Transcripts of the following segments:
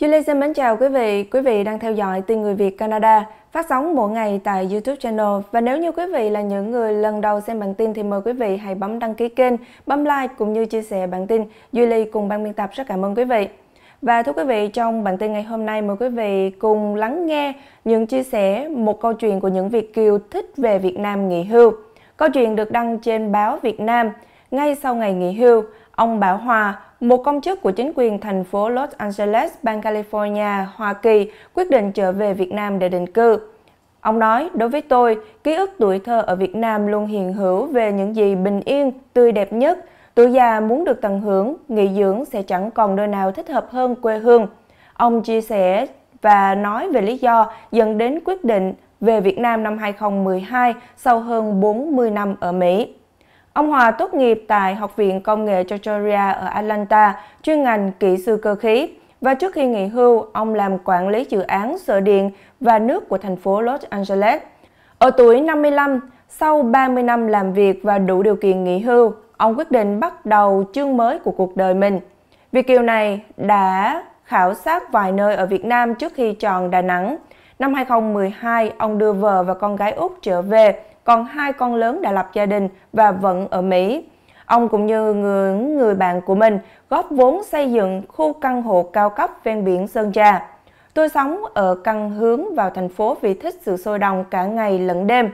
Julie xin mến chào quý vị. Quý vị đang theo dõi Tin Người Việt Canada, phát sóng mỗi ngày tại YouTube channel. Và nếu như quý vị là những người lần đầu xem bản tin thì mời quý vị hãy bấm đăng ký kênh, bấm like cũng như chia sẻ bản tin. Julie cùng ban biên tập rất cảm ơn quý vị. Và thưa quý vị, trong bản tin ngày hôm nay mời quý vị cùng lắng nghe những chia sẻ một câu chuyện của những Việt kiều thích về Việt Nam nghỉ hưu. Câu chuyện được đăng trên báo Việt Nam ngay sau ngày nghỉ hưu, ông Bảo Hòa, một công chức của chính quyền thành phố Los Angeles, bang California, Hoa Kỳ quyết định trở về Việt Nam để định cư. Ông nói, đối với tôi, ký ức tuổi thơ ở Việt Nam luôn hiện hữu về những gì bình yên, tươi đẹp nhất. Tuổi già muốn được tận hưởng, nghỉ dưỡng sẽ chẳng còn nơi nào thích hợp hơn quê hương. Ông chia sẻ và nói về lý do dẫn đến quyết định về Việt Nam năm 2012 sau hơn 40 năm ở Mỹ. Ông Hòa tốt nghiệp tại Học viện Công nghệ Georgia ở Atlanta, chuyên ngành kỹ sư cơ khí. Và trước khi nghỉ hưu, ông làm quản lý dự án sở điện và nước của thành phố Los Angeles. Ở tuổi 55, sau 30 năm làm việc và đủ điều kiện nghỉ hưu, ông quyết định bắt đầu chương mới của cuộc đời mình. Việc kiều này đã khảo sát vài nơi ở Việt Nam trước khi chọn Đà Nẵng. Năm 2012, ông đưa vợ và con gái Úc trở về còn hai con lớn đã lập gia đình và vẫn ở Mỹ. Ông cũng như người, người bạn của mình góp vốn xây dựng khu căn hộ cao cấp ven biển Sơn Trà. Tôi sống ở căn hướng vào thành phố vì thích sự sôi động cả ngày lẫn đêm.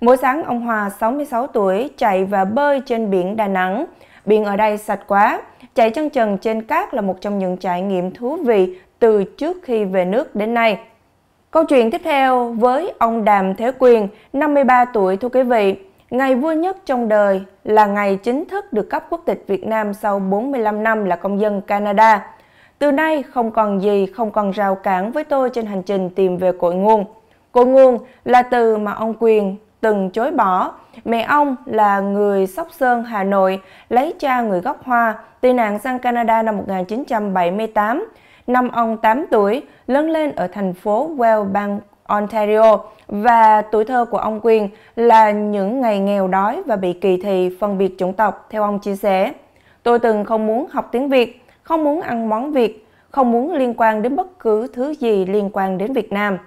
Mỗi sáng ông Hòa 66 tuổi chạy và bơi trên biển Đà Nẵng. Biển ở đây sạch quá, chạy chân trần trên cát là một trong những trải nghiệm thú vị từ trước khi về nước đến nay. Câu chuyện tiếp theo với ông Đàm Thế Quyền, 53 tuổi thưa quý vị. Ngày vui nhất trong đời là ngày chính thức được cấp quốc tịch Việt Nam sau 45 năm là công dân Canada. Từ nay không còn gì, không còn rào cản với tôi trên hành trình tìm về cội nguồn. Cội nguồn là từ mà ông Quyền từng chối bỏ. Mẹ ông là người Sóc Sơn, Hà Nội, lấy cha người gốc Hoa, tị nạn sang Canada năm 1978 năm ông 8 tuổi, lớn lên ở thành phố Well, bang Ontario và tuổi thơ của ông Quyền là những ngày nghèo đói và bị kỳ thị phân biệt chủng tộc, theo ông chia sẻ. Tôi từng không muốn học tiếng Việt, không muốn ăn món Việt, không muốn liên quan đến bất cứ thứ gì liên quan đến Việt Nam.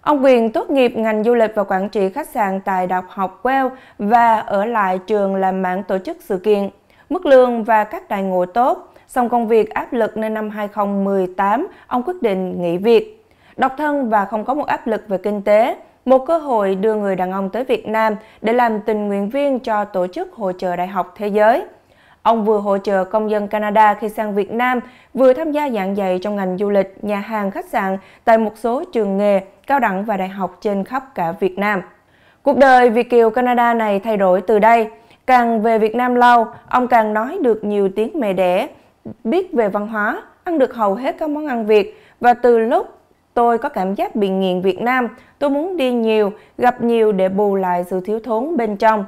Ông Quyền tốt nghiệp ngành du lịch và quản trị khách sạn tại Đại học Well và ở lại trường làm mạng tổ chức sự kiện. Mức lương và các đại ngộ tốt, xong công việc áp lực nên năm 2018, ông quyết định nghỉ việc. Độc thân và không có một áp lực về kinh tế, một cơ hội đưa người đàn ông tới Việt Nam để làm tình nguyện viên cho Tổ chức Hỗ trợ Đại học Thế giới. Ông vừa hỗ trợ công dân Canada khi sang Việt Nam, vừa tham gia giảng dạy trong ngành du lịch, nhà hàng, khách sạn tại một số trường nghề, cao đẳng và đại học trên khắp cả Việt Nam. Cuộc đời Việt Kiều Canada này thay đổi từ đây. Càng về Việt Nam lâu, ông càng nói được nhiều tiếng mẹ đẻ, biết về văn hóa, ăn được hầu hết các món ăn Việt và từ lúc tôi có cảm giác bị nghiện Việt Nam, tôi muốn đi nhiều, gặp nhiều để bù lại sự thiếu thốn bên trong.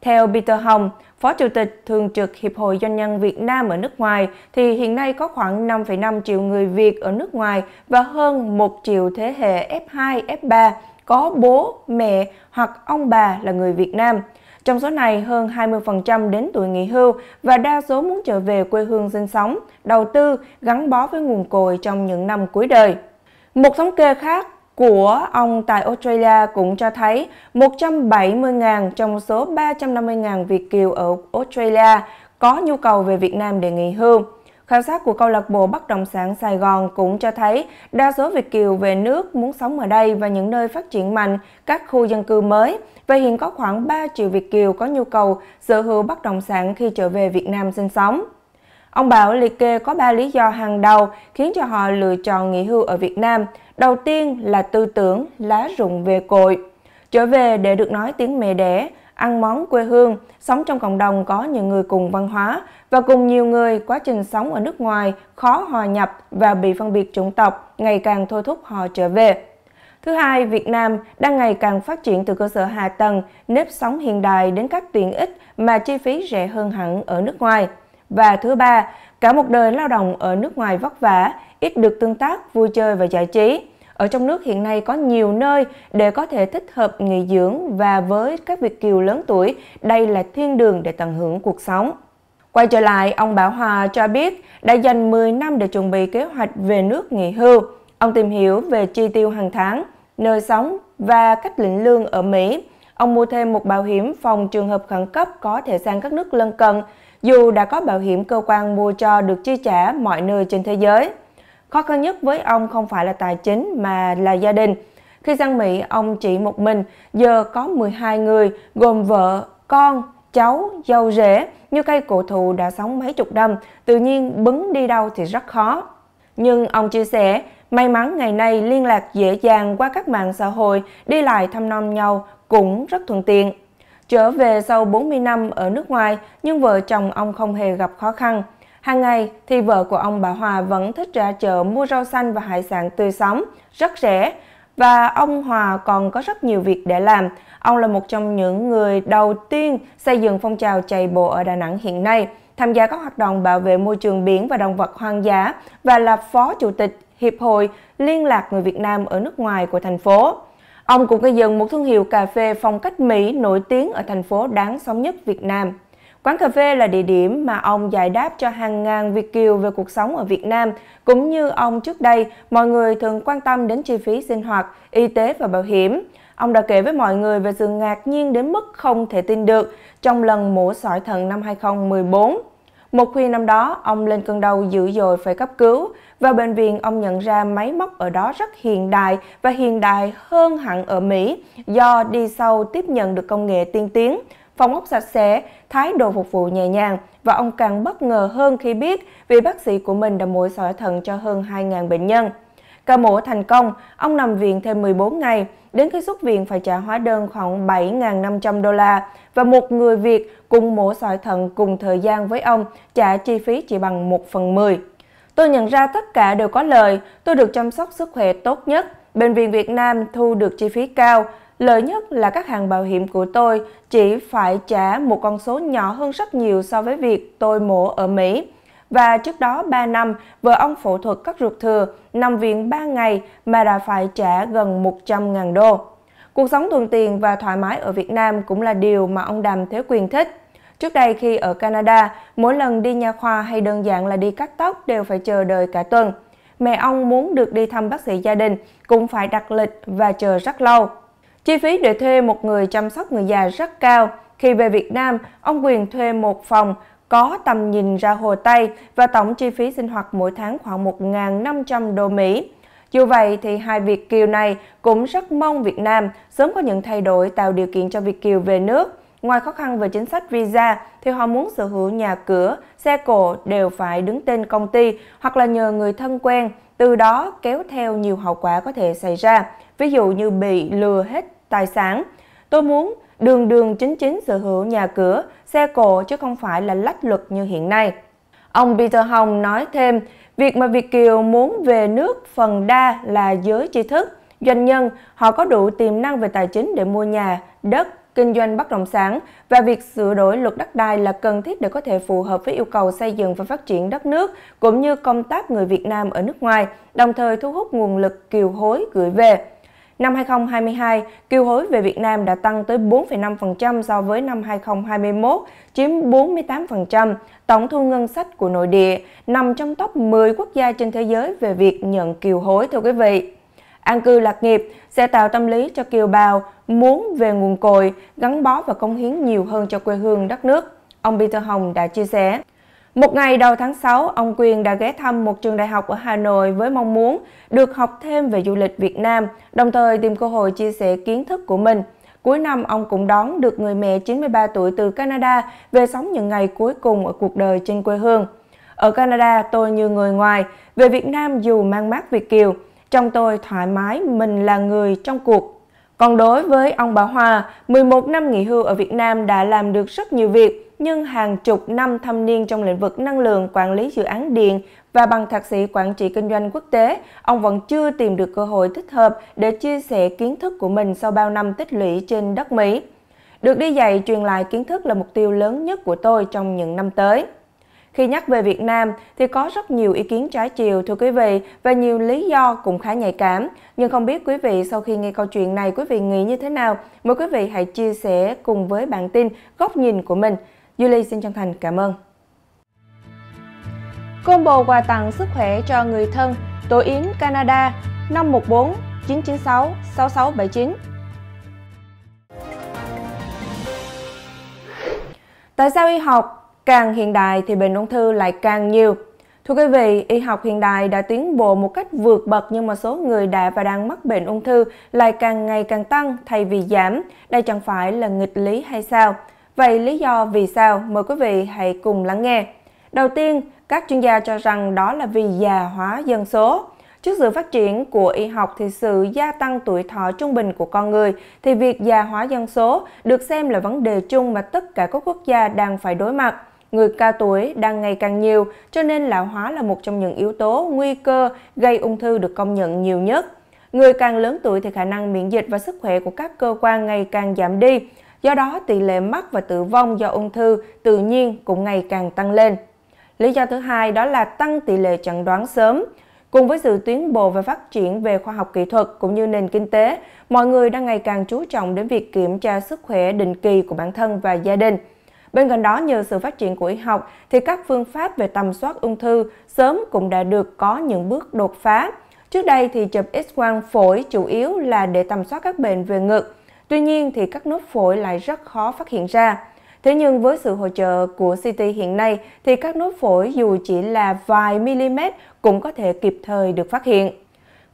Theo Peter Hồng, Phó Chủ tịch Thường trực Hiệp hội Doanh nhân Việt Nam ở nước ngoài, thì hiện nay có khoảng 5,5 triệu người Việt ở nước ngoài và hơn 1 triệu thế hệ F2, F3 có bố, mẹ hoặc ông bà là người Việt Nam. Trong số này, hơn 20% đến tuổi nghỉ hưu và đa số muốn trở về quê hương sinh sống, đầu tư, gắn bó với nguồn cội trong những năm cuối đời. Một thống kê khác của ông tại Australia cũng cho thấy 170.000 trong số 350.000 Việt Kiều ở Australia có nhu cầu về Việt Nam để nghỉ hưu. Khảo sát của câu lạc bộ bất động sản Sài Gòn cũng cho thấy đa số Việt kiều về nước muốn sống ở đây và những nơi phát triển mạnh các khu dân cư mới. Và hiện có khoảng 3 triệu Việt kiều có nhu cầu sở hữu bất động sản khi trở về Việt Nam sinh sống. Ông Bảo liệt kê có 3 lý do hàng đầu khiến cho họ lựa chọn nghỉ hưu ở Việt Nam. Đầu tiên là tư tưởng lá rụng về cội. Trở về để được nói tiếng mẹ đẻ, ăn món quê hương, sống trong cộng đồng có nhiều người cùng văn hóa và cùng nhiều người quá trình sống ở nước ngoài khó hòa nhập và bị phân biệt chủng tộc ngày càng thôi thúc họ trở về. Thứ hai, Việt Nam đang ngày càng phát triển từ cơ sở hạ tầng, nếp sống hiện đại đến các tiện ích mà chi phí rẻ hơn hẳn ở nước ngoài. Và thứ ba, cả một đời lao động ở nước ngoài vất vả, ít được tương tác, vui chơi và giải trí. Ở trong nước hiện nay có nhiều nơi để có thể thích hợp nghỉ dưỡng và với các Việt Kiều lớn tuổi, đây là thiên đường để tận hưởng cuộc sống. Quay trở lại, ông Bảo Hòa cho biết đã dành 10 năm để chuẩn bị kế hoạch về nước nghỉ hưu. Ông tìm hiểu về chi tiêu hàng tháng, nơi sống và cách lĩnh lương ở Mỹ. Ông mua thêm một bảo hiểm phòng trường hợp khẩn cấp có thể sang các nước lân cận, dù đã có bảo hiểm cơ quan mua cho được chi trả mọi nơi trên thế giới. Khó khăn nhất với ông không phải là tài chính mà là gia đình. Khi sang Mỹ, ông chỉ một mình, giờ có 12 người, gồm vợ, con, cháu, dâu rể. Như cây cổ thụ đã sống mấy chục năm, tự nhiên bứng đi đâu thì rất khó. Nhưng ông chia sẻ, may mắn ngày nay liên lạc dễ dàng qua các mạng xã hội, đi lại thăm nom nhau cũng rất thuận tiện. Trở về sau 40 năm ở nước ngoài, nhưng vợ chồng ông không hề gặp khó khăn. Hàng ngày thì vợ của ông bà Hòa vẫn thích ra chợ mua rau xanh và hải sản tươi sống, rất rẻ. Và ông Hòa còn có rất nhiều việc để làm. Ông là một trong những người đầu tiên xây dựng phong trào chạy bộ ở Đà Nẵng hiện nay, tham gia các hoạt động bảo vệ môi trường biển và động vật hoang dã và là phó chủ tịch Hiệp hội Liên lạc người Việt Nam ở nước ngoài của thành phố. Ông cũng gây dựng một thương hiệu cà phê phong cách Mỹ nổi tiếng ở thành phố đáng sống nhất Việt Nam. Quán cà phê là địa điểm mà ông giải đáp cho hàng ngàn Việt Kiều về cuộc sống ở Việt Nam. Cũng như ông trước đây, mọi người thường quan tâm đến chi phí sinh hoạt, y tế và bảo hiểm. Ông đã kể với mọi người về sự ngạc nhiên đến mức không thể tin được trong lần mổ sỏi thận năm 2014. Một khuya năm đó, ông lên cơn đau dữ dội phải cấp cứu. Vào bệnh viện, ông nhận ra máy móc ở đó rất hiện đại và hiện đại hơn hẳn ở Mỹ do đi sâu tiếp nhận được công nghệ tiên tiến phòng ốc sạch sẽ, thái độ phục vụ nhẹ nhàng và ông càng bất ngờ hơn khi biết vị bác sĩ của mình đã mổ sỏi thận cho hơn 2.000 bệnh nhân. Ca mổ thành công, ông nằm viện thêm 14 ngày, đến khi xuất viện phải trả hóa đơn khoảng 7.500 đô la và một người Việt cùng mổ sỏi thận cùng thời gian với ông trả chi phí chỉ bằng 1 phần 10. Tôi nhận ra tất cả đều có lợi, tôi được chăm sóc sức khỏe tốt nhất. Bệnh viện Việt Nam thu được chi phí cao, Lợi nhất là các hàng bảo hiểm của tôi chỉ phải trả một con số nhỏ hơn rất nhiều so với việc tôi mổ ở Mỹ. Và trước đó 3 năm, vợ ông phẫu thuật cắt ruột thừa, nằm viện 3 ngày mà đã phải trả gần 100.000 đô. Cuộc sống thuận tiện và thoải mái ở Việt Nam cũng là điều mà ông Đàm Thế Quyền thích. Trước đây khi ở Canada, mỗi lần đi nha khoa hay đơn giản là đi cắt tóc đều phải chờ đợi cả tuần. Mẹ ông muốn được đi thăm bác sĩ gia đình cũng phải đặt lịch và chờ rất lâu. Chi phí để thuê một người chăm sóc người già rất cao. Khi về Việt Nam, ông Quyền thuê một phòng có tầm nhìn ra Hồ Tây và tổng chi phí sinh hoạt mỗi tháng khoảng 1.500 đô Mỹ. Dù vậy thì hai Việt Kiều này cũng rất mong Việt Nam sớm có những thay đổi tạo điều kiện cho Việt Kiều về nước. Ngoài khó khăn về chính sách visa thì họ muốn sở hữu nhà cửa, xe cộ đều phải đứng tên công ty hoặc là nhờ người thân quen, từ đó kéo theo nhiều hậu quả có thể xảy ra, ví dụ như bị lừa hết tài sản. Tôi muốn đường đường chính chính sở hữu nhà cửa, xe cộ chứ không phải là lách luật như hiện nay. Ông Peter Hồng nói thêm, việc mà Việt Kiều muốn về nước phần đa là giới tri thức, doanh nhân, họ có đủ tiềm năng về tài chính để mua nhà, đất, kinh doanh bất động sản và việc sửa đổi luật đất đai là cần thiết để có thể phù hợp với yêu cầu xây dựng và phát triển đất nước cũng như công tác người Việt Nam ở nước ngoài, đồng thời thu hút nguồn lực kiều hối gửi về. Năm 2022, kiều hối về Việt Nam đã tăng tới 4,5% so với năm 2021, chiếm 48%. Tổng thu ngân sách của nội địa nằm trong top 10 quốc gia trên thế giới về việc nhận kiều hối thưa quý vị. An cư lạc nghiệp sẽ tạo tâm lý cho kiều bào muốn về nguồn cội, gắn bó và công hiến nhiều hơn cho quê hương đất nước. Ông Peter Hồng đã chia sẻ. Một ngày đầu tháng 6, ông Quyền đã ghé thăm một trường đại học ở Hà Nội với mong muốn được học thêm về du lịch Việt Nam, đồng thời tìm cơ hội chia sẻ kiến thức của mình. Cuối năm, ông cũng đón được người mẹ 93 tuổi từ Canada về sống những ngày cuối cùng ở cuộc đời trên quê hương. Ở Canada, tôi như người ngoài, về Việt Nam dù mang mát Việt Kiều, trong tôi thoải mái mình là người trong cuộc. Còn đối với ông bà Hòa, 11 năm nghỉ hưu ở Việt Nam đã làm được rất nhiều việc, nhưng hàng chục năm thâm niên trong lĩnh vực năng lượng, quản lý dự án điện và bằng thạc sĩ quản trị kinh doanh quốc tế, ông vẫn chưa tìm được cơ hội thích hợp để chia sẻ kiến thức của mình sau bao năm tích lũy trên đất Mỹ. Được đi dạy truyền lại kiến thức là mục tiêu lớn nhất của tôi trong những năm tới. Khi nhắc về Việt Nam thì có rất nhiều ý kiến trái chiều thưa quý vị và nhiều lý do cũng khá nhạy cảm. Nhưng không biết quý vị sau khi nghe câu chuyện này quý vị nghĩ như thế nào? Mời quý vị hãy chia sẻ cùng với bản tin góc nhìn của mình. Julie xin chân thành cảm ơn. Combo quà tặng sức khỏe cho người thân Tổ Yến Canada 514 996 6679 Tại sao y học càng hiện đại thì bệnh ung thư lại càng nhiều? Thưa quý vị, y học hiện đại đã tiến bộ một cách vượt bậc nhưng mà số người đã và đang mắc bệnh ung thư lại càng ngày càng tăng thay vì giảm. Đây chẳng phải là nghịch lý hay sao? Vậy lý do vì sao? Mời quý vị hãy cùng lắng nghe. Đầu tiên, các chuyên gia cho rằng đó là vì già hóa dân số. Trước sự phát triển của y học thì sự gia tăng tuổi thọ trung bình của con người thì việc già hóa dân số được xem là vấn đề chung mà tất cả các quốc gia đang phải đối mặt. Người cao tuổi đang ngày càng nhiều cho nên lão hóa là một trong những yếu tố nguy cơ gây ung thư được công nhận nhiều nhất. Người càng lớn tuổi thì khả năng miễn dịch và sức khỏe của các cơ quan ngày càng giảm đi, Do đó, tỷ lệ mắc và tử vong do ung thư tự nhiên cũng ngày càng tăng lên. Lý do thứ hai đó là tăng tỷ lệ chẩn đoán sớm. Cùng với sự tiến bộ và phát triển về khoa học kỹ thuật cũng như nền kinh tế, mọi người đang ngày càng chú trọng đến việc kiểm tra sức khỏe định kỳ của bản thân và gia đình. Bên cạnh đó, nhờ sự phát triển của y học thì các phương pháp về tầm soát ung thư sớm cũng đã được có những bước đột phá. Trước đây thì chụp X-quang phổi chủ yếu là để tầm soát các bệnh về ngực, Tuy nhiên thì các nốt phổi lại rất khó phát hiện ra. Thế nhưng với sự hỗ trợ của CT hiện nay thì các nốt phổi dù chỉ là vài mm cũng có thể kịp thời được phát hiện.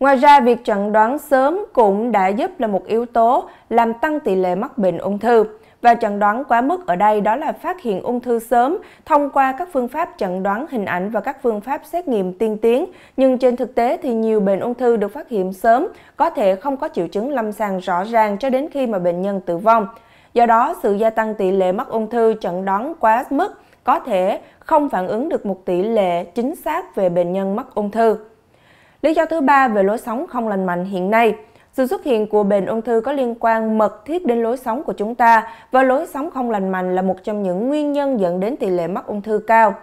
Ngoài ra, việc chẩn đoán sớm cũng đã giúp là một yếu tố làm tăng tỷ lệ mắc bệnh ung thư và chẩn đoán quá mức ở đây đó là phát hiện ung thư sớm thông qua các phương pháp chẩn đoán hình ảnh và các phương pháp xét nghiệm tiên tiến. Nhưng trên thực tế thì nhiều bệnh ung thư được phát hiện sớm có thể không có triệu chứng lâm sàng rõ ràng cho đến khi mà bệnh nhân tử vong. Do đó, sự gia tăng tỷ lệ mắc ung thư chẩn đoán quá mức có thể không phản ứng được một tỷ lệ chính xác về bệnh nhân mắc ung thư. Lý do thứ ba về lối sống không lành mạnh hiện nay – sự xuất hiện của bệnh ung thư có liên quan mật thiết đến lối sống của chúng ta và lối sống không lành mạnh là một trong những nguyên nhân dẫn đến tỷ lệ mắc ung thư cao.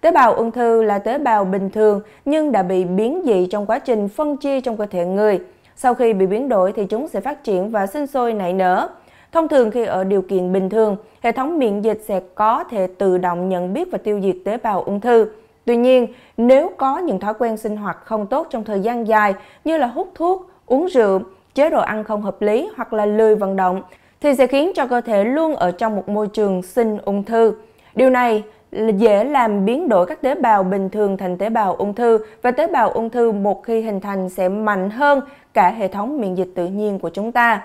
Tế bào ung thư là tế bào bình thường nhưng đã bị biến dị trong quá trình phân chia trong cơ thể người. Sau khi bị biến đổi thì chúng sẽ phát triển và sinh sôi nảy nở. Thông thường khi ở điều kiện bình thường, hệ thống miễn dịch sẽ có thể tự động nhận biết và tiêu diệt tế bào ung thư. Tuy nhiên, nếu có những thói quen sinh hoạt không tốt trong thời gian dài như là hút thuốc, uống rượu chế độ ăn không hợp lý hoặc là lười vận động thì sẽ khiến cho cơ thể luôn ở trong một môi trường sinh ung thư. Điều này là dễ làm biến đổi các tế bào bình thường thành tế bào ung thư và tế bào ung thư một khi hình thành sẽ mạnh hơn cả hệ thống miễn dịch tự nhiên của chúng ta.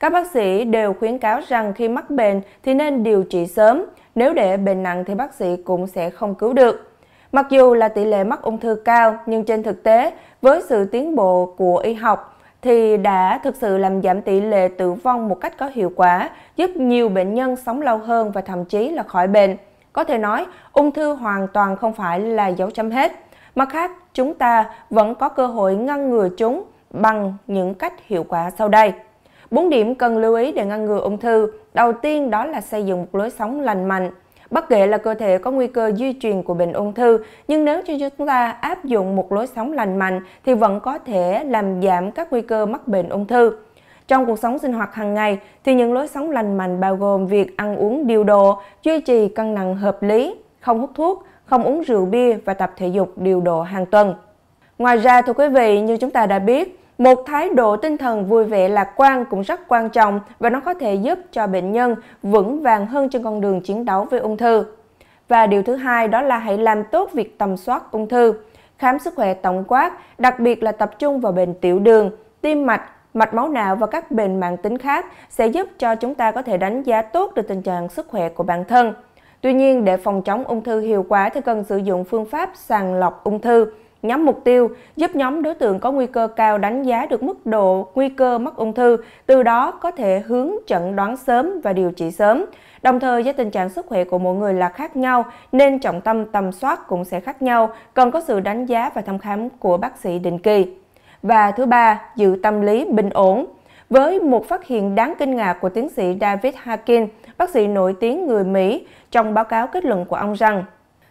Các bác sĩ đều khuyến cáo rằng khi mắc bệnh thì nên điều trị sớm, nếu để bệnh nặng thì bác sĩ cũng sẽ không cứu được. Mặc dù là tỷ lệ mắc ung thư cao nhưng trên thực tế với sự tiến bộ của y học thì đã thực sự làm giảm tỷ lệ tử vong một cách có hiệu quả, giúp nhiều bệnh nhân sống lâu hơn và thậm chí là khỏi bệnh. Có thể nói, ung thư hoàn toàn không phải là dấu chấm hết. Mặt khác, chúng ta vẫn có cơ hội ngăn ngừa chúng bằng những cách hiệu quả sau đây. Bốn điểm cần lưu ý để ngăn ngừa ung thư. Đầu tiên đó là xây dựng một lối sống lành mạnh, Bất kể là cơ thể có nguy cơ di truyền của bệnh ung thư, nhưng nếu cho chúng ta áp dụng một lối sống lành mạnh thì vẫn có thể làm giảm các nguy cơ mắc bệnh ung thư. Trong cuộc sống sinh hoạt hàng ngày thì những lối sống lành mạnh bao gồm việc ăn uống điều độ, duy trì cân nặng hợp lý, không hút thuốc, không uống rượu bia và tập thể dục điều độ hàng tuần. Ngoài ra thưa quý vị, như chúng ta đã biết, một thái độ tinh thần vui vẻ lạc quan cũng rất quan trọng và nó có thể giúp cho bệnh nhân vững vàng hơn trên con đường chiến đấu với ung thư. Và điều thứ hai đó là hãy làm tốt việc tầm soát ung thư, khám sức khỏe tổng quát, đặc biệt là tập trung vào bệnh tiểu đường, tim mạch, mạch máu não và các bệnh mạng tính khác sẽ giúp cho chúng ta có thể đánh giá tốt được tình trạng sức khỏe của bản thân. Tuy nhiên, để phòng chống ung thư hiệu quả thì cần sử dụng phương pháp sàng lọc ung thư, nhóm mục tiêu, giúp nhóm đối tượng có nguy cơ cao đánh giá được mức độ nguy cơ mắc ung thư, từ đó có thể hướng chẩn đoán sớm và điều trị sớm. Đồng thời, do tình trạng sức khỏe của mỗi người là khác nhau, nên trọng tâm tầm soát cũng sẽ khác nhau, cần có sự đánh giá và thăm khám của bác sĩ định kỳ. Và thứ ba, giữ tâm lý bình ổn. Với một phát hiện đáng kinh ngạc của tiến sĩ David Harkin, bác sĩ nổi tiếng người Mỹ, trong báo cáo kết luận của ông rằng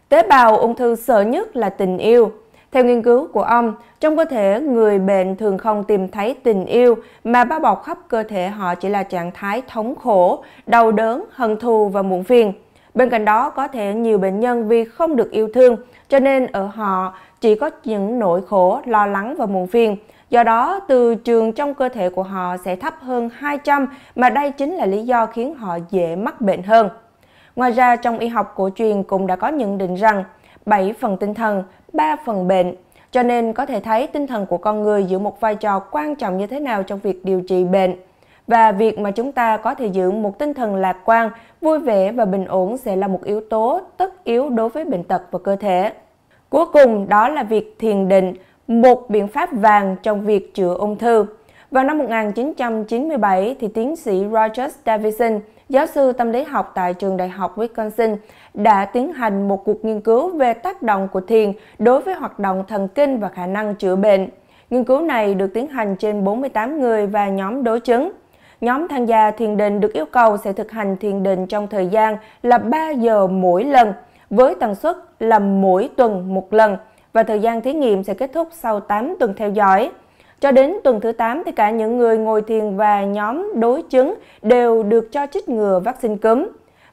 Tế bào ung thư sợ nhất là tình yêu. Theo nghiên cứu của ông, trong cơ thể người bệnh thường không tìm thấy tình yêu mà bao bọc khắp cơ thể họ chỉ là trạng thái thống khổ, đau đớn, hận thù và muộn phiền. Bên cạnh đó có thể nhiều bệnh nhân vì không được yêu thương cho nên ở họ chỉ có những nỗi khổ, lo lắng và muộn phiền. Do đó, từ trường trong cơ thể của họ sẽ thấp hơn 200 mà đây chính là lý do khiến họ dễ mắc bệnh hơn. Ngoài ra, trong y học cổ truyền cũng đã có nhận định rằng 7 phần tinh thần, 3 phần bệnh. Cho nên có thể thấy tinh thần của con người giữ một vai trò quan trọng như thế nào trong việc điều trị bệnh. Và việc mà chúng ta có thể giữ một tinh thần lạc quan, vui vẻ và bình ổn sẽ là một yếu tố tất yếu đối với bệnh tật và cơ thể. Cuối cùng đó là việc thiền định, một biện pháp vàng trong việc chữa ung thư. Vào năm 1997, thì tiến sĩ Rogers Davison, giáo sư tâm lý học tại trường đại học Wisconsin, đã tiến hành một cuộc nghiên cứu về tác động của thiền đối với hoạt động thần kinh và khả năng chữa bệnh. Nghiên cứu này được tiến hành trên 48 người và nhóm đối chứng. Nhóm tham gia thiền định được yêu cầu sẽ thực hành thiền định trong thời gian là 3 giờ mỗi lần, với tần suất là mỗi tuần một lần và thời gian thí nghiệm sẽ kết thúc sau 8 tuần theo dõi. Cho đến tuần thứ 8 thì cả những người ngồi thiền và nhóm đối chứng đều được cho chích ngừa vaccine cúm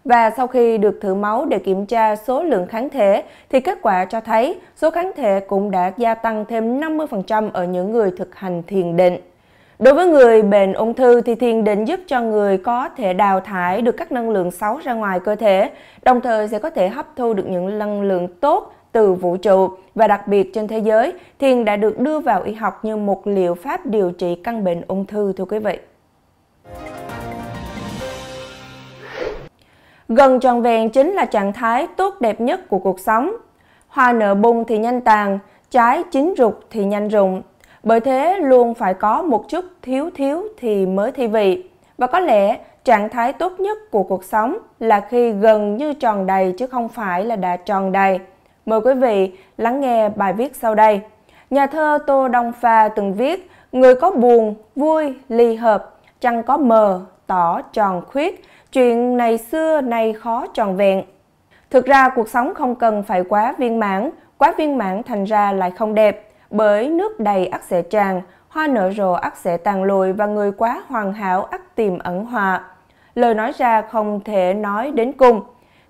và sau khi được thử máu để kiểm tra số lượng kháng thể thì kết quả cho thấy số kháng thể cũng đã gia tăng thêm 50% ở những người thực hành thiền định. Đối với người bệnh ung thư thì thiền định giúp cho người có thể đào thải được các năng lượng xấu ra ngoài cơ thể, đồng thời sẽ có thể hấp thu được những năng lượng tốt từ vũ trụ và đặc biệt trên thế giới, thiền đã được đưa vào y học như một liệu pháp điều trị căn bệnh ung thư thưa quý vị. Gần tròn vẹn chính là trạng thái tốt đẹp nhất của cuộc sống. Hoa nở bung thì nhanh tàn, trái chín rục thì nhanh rụng. Bởi thế luôn phải có một chút thiếu thiếu thì mới thi vị. Và có lẽ trạng thái tốt nhất của cuộc sống là khi gần như tròn đầy chứ không phải là đã tròn đầy. Mời quý vị lắng nghe bài viết sau đây. Nhà thơ Tô Đông Pha từng viết, người có buồn, vui, ly hợp, chăng có mờ, tỏ tròn khuyết, chuyện này xưa này khó tròn vẹn. Thực ra cuộc sống không cần phải quá viên mãn, quá viên mãn thành ra lại không đẹp, bởi nước đầy ắt sẽ tràn, hoa nở rộ ắt sẽ tàn lùi và người quá hoàn hảo ắt tìm ẩn họa. Lời nói ra không thể nói đến cùng.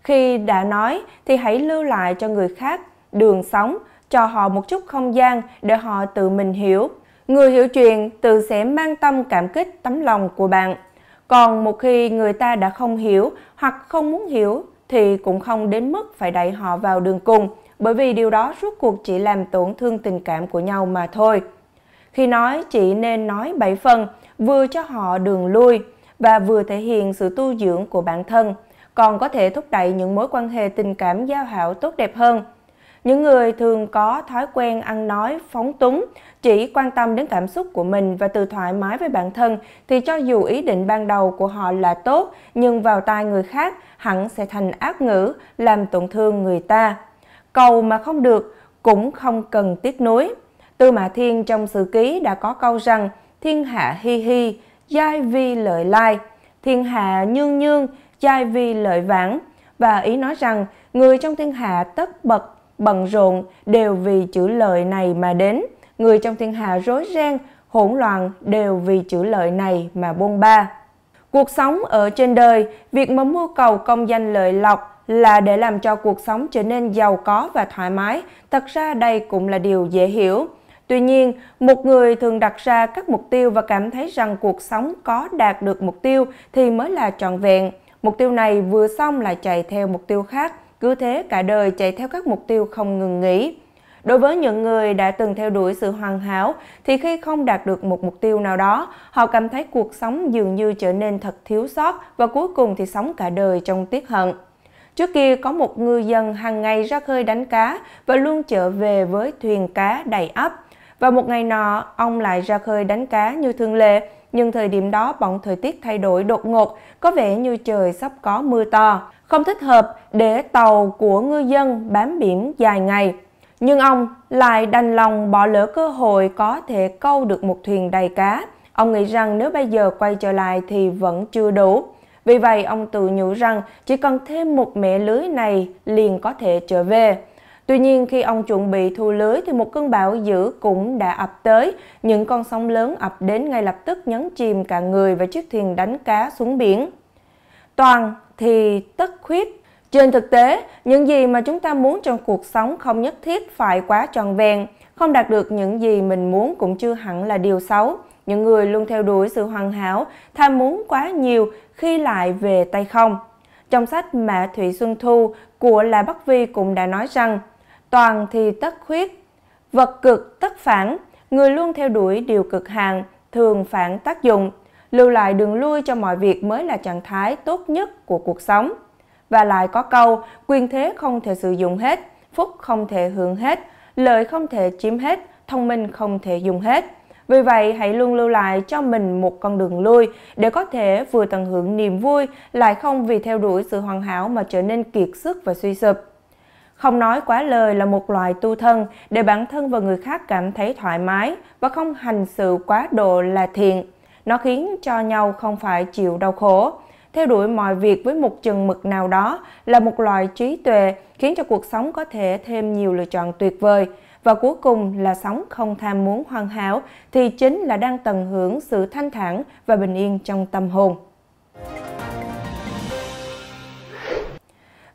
Khi đã nói thì hãy lưu lại cho người khác đường sống, cho họ một chút không gian để họ tự mình hiểu. Người hiểu chuyện tự sẽ mang tâm cảm kích tấm lòng của bạn. Còn một khi người ta đã không hiểu hoặc không muốn hiểu thì cũng không đến mức phải đẩy họ vào đường cùng, bởi vì điều đó suốt cuộc chỉ làm tổn thương tình cảm của nhau mà thôi. Khi nói, chỉ nên nói bảy phần, vừa cho họ đường lui và vừa thể hiện sự tu dưỡng của bản thân, còn có thể thúc đẩy những mối quan hệ tình cảm giao hảo tốt đẹp hơn – những người thường có thói quen ăn nói, phóng túng, chỉ quan tâm đến cảm xúc của mình và tự thoải mái với bản thân thì cho dù ý định ban đầu của họ là tốt nhưng vào tai người khác hẳn sẽ thành ác ngữ, làm tổn thương người ta. Cầu mà không được cũng không cần tiếc nuối. Tư Mã Thiên trong Sử Ký đã có câu rằng thiên hạ hi hi, giai vi lợi lai, thiên hạ nhương nhương, giai vi lợi vãng và ý nói rằng người trong thiên hạ tất bật bận rộn đều vì chữ lợi này mà đến, người trong thiên hạ rối ren, hỗn loạn đều vì chữ lợi này mà bôn ba. Cuộc sống ở trên đời, việc mà mưu cầu công danh lợi lộc là để làm cho cuộc sống trở nên giàu có và thoải mái, thật ra đây cũng là điều dễ hiểu. Tuy nhiên, một người thường đặt ra các mục tiêu và cảm thấy rằng cuộc sống có đạt được mục tiêu thì mới là trọn vẹn. Mục tiêu này vừa xong lại chạy theo mục tiêu khác, cứ thế cả đời chạy theo các mục tiêu không ngừng nghỉ. Đối với những người đã từng theo đuổi sự hoàn hảo thì khi không đạt được một mục tiêu nào đó, họ cảm thấy cuộc sống dường như trở nên thật thiếu sót và cuối cùng thì sống cả đời trong tiếc hận. Trước kia có một ngư dân hàng ngày ra khơi đánh cá và luôn trở về với thuyền cá đầy ắp. Và một ngày nọ, ông lại ra khơi đánh cá như thường lệ, nhưng thời điểm đó bỗng thời tiết thay đổi đột ngột, có vẻ như trời sắp có mưa to không thích hợp để tàu của ngư dân bám biển dài ngày. Nhưng ông lại đành lòng bỏ lỡ cơ hội có thể câu được một thuyền đầy cá. Ông nghĩ rằng nếu bây giờ quay trở lại thì vẫn chưa đủ. Vì vậy, ông tự nhủ rằng chỉ cần thêm một mẻ lưới này liền có thể trở về. Tuy nhiên, khi ông chuẩn bị thu lưới thì một cơn bão dữ cũng đã ập tới. Những con sóng lớn ập đến ngay lập tức nhấn chìm cả người và chiếc thuyền đánh cá xuống biển. Toàn thì tất khuyết. Trên thực tế, những gì mà chúng ta muốn trong cuộc sống không nhất thiết phải quá tròn vẹn, không đạt được những gì mình muốn cũng chưa hẳn là điều xấu. Những người luôn theo đuổi sự hoàn hảo, tham muốn quá nhiều khi lại về tay không. Trong sách Mạ Thủy Xuân Thu của Lã Bắc Vi cũng đã nói rằng, toàn thì tất khuyết, vật cực tất phản, người luôn theo đuổi điều cực hạn, thường phản tác dụng lưu lại đường lui cho mọi việc mới là trạng thái tốt nhất của cuộc sống. Và lại có câu, quyền thế không thể sử dụng hết, phúc không thể hưởng hết, lợi không thể chiếm hết, thông minh không thể dùng hết. Vì vậy, hãy luôn lưu lại cho mình một con đường lui để có thể vừa tận hưởng niềm vui, lại không vì theo đuổi sự hoàn hảo mà trở nên kiệt sức và suy sụp. Không nói quá lời là một loại tu thân để bản thân và người khác cảm thấy thoải mái và không hành sự quá độ là thiện. Nó khiến cho nhau không phải chịu đau khổ. Theo đuổi mọi việc với một chừng mực nào đó là một loại trí tuệ khiến cho cuộc sống có thể thêm nhiều lựa chọn tuyệt vời. Và cuối cùng là sống không tham muốn hoàn hảo thì chính là đang tận hưởng sự thanh thản và bình yên trong tâm hồn.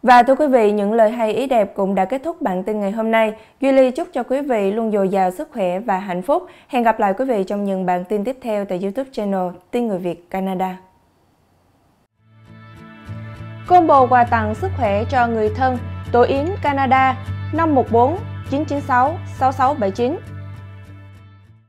Và thưa quý vị, những lời hay ý đẹp cũng đã kết thúc bản tin ngày hôm nay. Duy Ly chúc cho quý vị luôn dồi dào sức khỏe và hạnh phúc. Hẹn gặp lại quý vị trong những bản tin tiếp theo tại YouTube channel Tin Người Việt Canada. Combo quà tặng sức khỏe cho người thân, Tổ Yến Canada 514 996 6679